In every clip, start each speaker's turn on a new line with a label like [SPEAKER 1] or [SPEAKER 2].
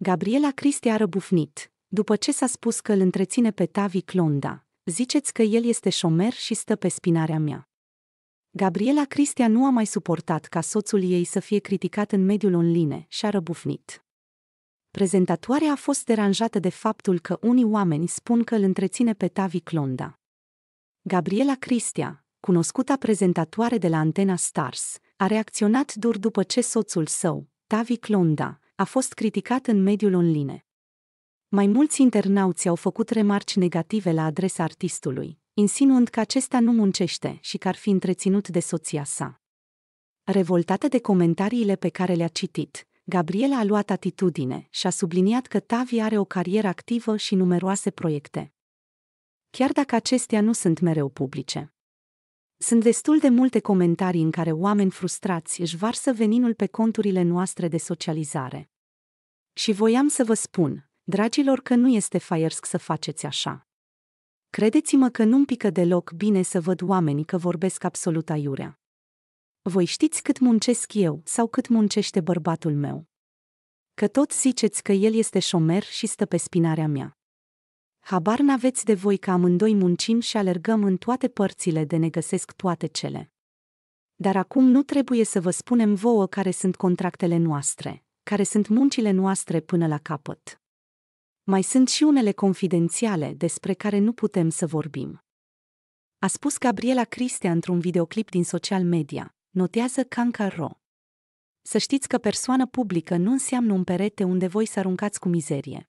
[SPEAKER 1] Gabriela Cristi a răbufnit. După ce s-a spus că îl întreține pe Tavi Clonda, ziceți că el este șomer și stă pe spinarea mea. Gabriela Cristia nu a mai suportat ca soțul ei să fie criticat în mediul online și a răbufnit. Prezentatoarea a fost deranjată de faptul că unii oameni spun că îl întreține pe Tavi Clonda. Gabriela Cristia, cunoscuta prezentatoare de la Antena Stars, a reacționat dur după ce soțul său, Tavi Clonda, a fost criticat în mediul online. Mai mulți internauți au făcut remarci negative la adresa artistului, insinuând că acesta nu muncește și că ar fi întreținut de soția sa. Revoltată de comentariile pe care le-a citit, Gabriela a luat atitudine și a subliniat că Tavi are o carieră activă și numeroase proiecte. Chiar dacă acestea nu sunt mereu publice. Sunt destul de multe comentarii în care oameni frustrați își varsă veninul pe conturile noastre de socializare. Și voiam să vă spun, dragilor, că nu este faiersc să faceți așa. Credeți-mă că nu-mi pică deloc bine să văd oamenii că vorbesc absolut aiurea. Voi știți cât muncesc eu sau cât muncește bărbatul meu. Că tot ziceți că el este șomer și stă pe spinarea mea. Habar n-aveți de voi că amândoi muncim și alergăm în toate părțile de ne găsesc toate cele. Dar acum nu trebuie să vă spunem vouă care sunt contractele noastre, care sunt muncile noastre până la capăt. Mai sunt și unele confidențiale despre care nu putem să vorbim. A spus Gabriela Cristea într-un videoclip din social media, notează Canca Ro. Să știți că persoană publică nu înseamnă un perete unde voi să aruncați cu mizerie,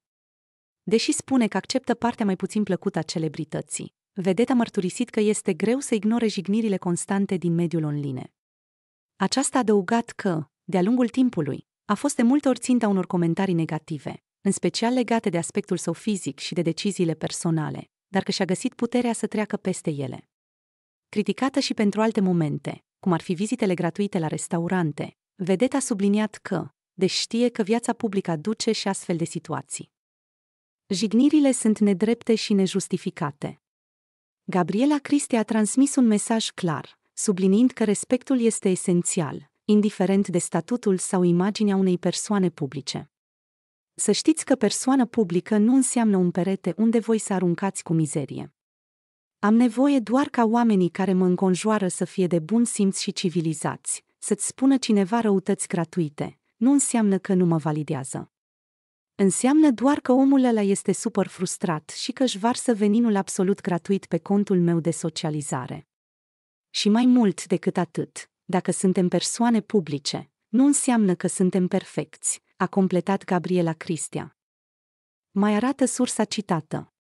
[SPEAKER 1] deși spune că acceptă partea mai puțin plăcută a celebrității. Vedeta a mărturisit că este greu să ignore jignirile constante din mediul online. Aceasta a adăugat că, de-a lungul timpului, a fost de multe ori ținta unor comentarii negative, în special legate de aspectul său fizic și de deciziile personale, dar că și-a găsit puterea să treacă peste ele. Criticată și pentru alte momente, cum ar fi vizitele gratuite la restaurante, vedeta a subliniat că, deși știe că viața publică aduce și astfel de situații, Jignirile sunt nedrepte și nejustificate. Gabriela Cristi a transmis un mesaj clar, sublinind că respectul este esențial, indiferent de statutul sau imaginea unei persoane publice. Să știți că persoană publică nu înseamnă un perete unde voi să aruncați cu mizerie. Am nevoie doar ca oamenii care mă înconjoară să fie de bun simț și civilizați, să-ți spună cineva răutăți gratuite, nu înseamnă că nu mă validează. Înseamnă doar că omul ăla este super frustrat și că își varsă veninul absolut gratuit pe contul meu de socializare. Și mai mult decât atât, dacă suntem persoane publice, nu înseamnă că suntem perfecți, a completat Gabriela Cristia. Mai arată sursa citată.